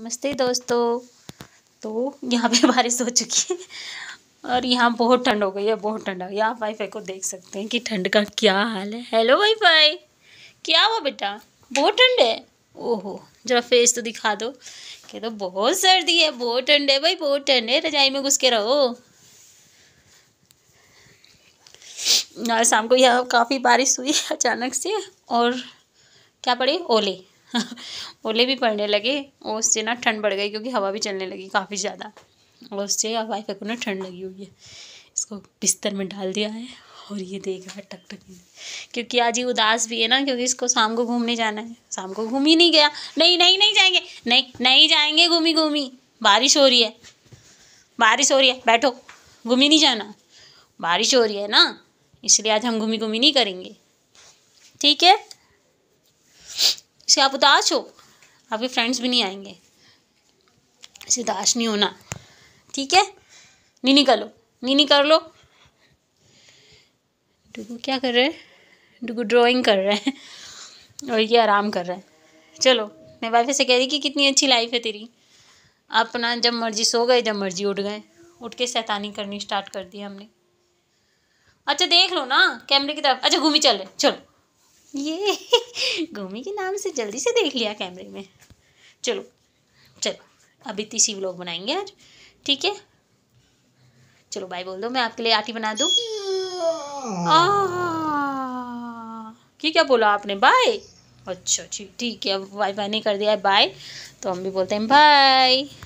नमस्ते दोस्तों तो यहाँ पे बारिश हो चुकी है और यहाँ बहुत ठंड हो गई है बहुत ठंड हो गई आप वाईफाई को देख सकते हैं कि ठंड का क्या हाल है हेलो वाईफाई क्या हुआ बेटा बहुत ठंड है ओहो जरा फेस तो दिखा दो कह दो बहुत सर्दी है बहुत ठंड है भाई बहुत ठंड है रजाई में घुस के रहो आज शाम को यहाँ काफ़ी बारिश हुई अचानक से और क्या पड़े ओले ओले भी पड़ने लगे और उससे ना ठंड बढ़ गई क्योंकि हवा भी चलने लगी काफ़ी ज़्यादा और उससे हवाई को ना ठंड लगी हुई है इसको बिस्तर में डाल दिया है और ये देख रहा है टक टक क्योंकि आज ही उदास भी है ना क्योंकि इसको शाम को घूमने जाना है शाम को घूम ही नहीं गया नहीं नहीं नहीं जाएंगे नहीं नहीं जाएंगे घूमी घूमी बारिश हो रही है बारिश हो रही है बैठो घूमी नहीं जाना बारिश हो रही है ना इसलिए आज हम घूमी घूमी नहीं करेंगे ठीक है से आप उदास हो आपके फ्रेंड्स भी नहीं आएंगे इसे उदास नहीं होना ठीक है नहीं कर लो नहीं कर लो डुगू क्या कर रहे हैं डुगू ड्राइंग कर रहे हैं और ये आराम कर रहे हैं चलो मैं वाइफ से कह रही कि कितनी अच्छी लाइफ है तेरी अपना जब मर्जी सो गए जब मर्जी उठ गए उठ के सैतानी करनी स्टार्ट कर दी हमने अच्छा देख लो ना कैमरे की तरफ अच्छा घूमी चल रहे चलो ये घूमी के नाम से जल्दी से देख लिया कैमरे में चलो चलो अभी तीसरी व्लॉग बनाएंगे आज ठीक है चलो बाय बोल दो मैं आपके लिए आटी बना दू कि क्या बोला आपने बाय अच्छा ठीक ठीक है अब बाय वाई ने कर दिया है बाय तो हम भी बोलते हैं बाय